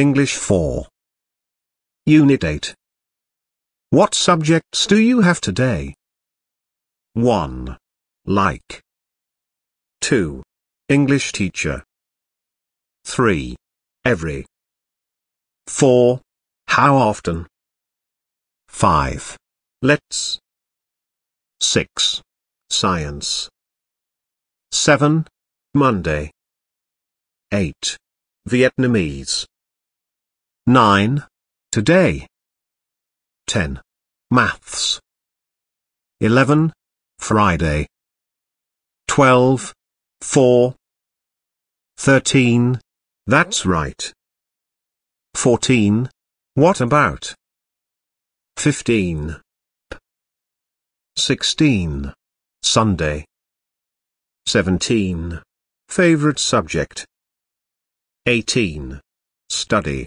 English 4. Unit 8. What subjects do you have today? 1. Like. 2. English teacher. 3. Every. 4. How often? 5. Let's. 6. Science. 7. Monday. 8. Vietnamese. 9. Today. 10. Maths. 11. Friday. 12. 4. 13. That's right. 14. What about? 15. 16. Sunday. 17. Favorite subject. 18. Study.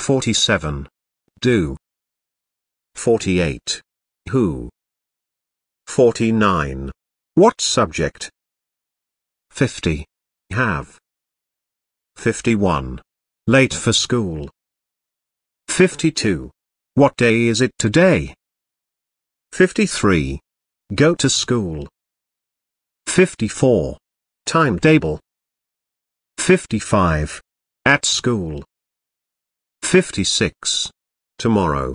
47. Do. 48. Who. 49. What subject? 50. Have. 51. Late for school. 52. What day is it today? 53. Go to school. 54. Timetable. 55. At school. 56. Tomorrow.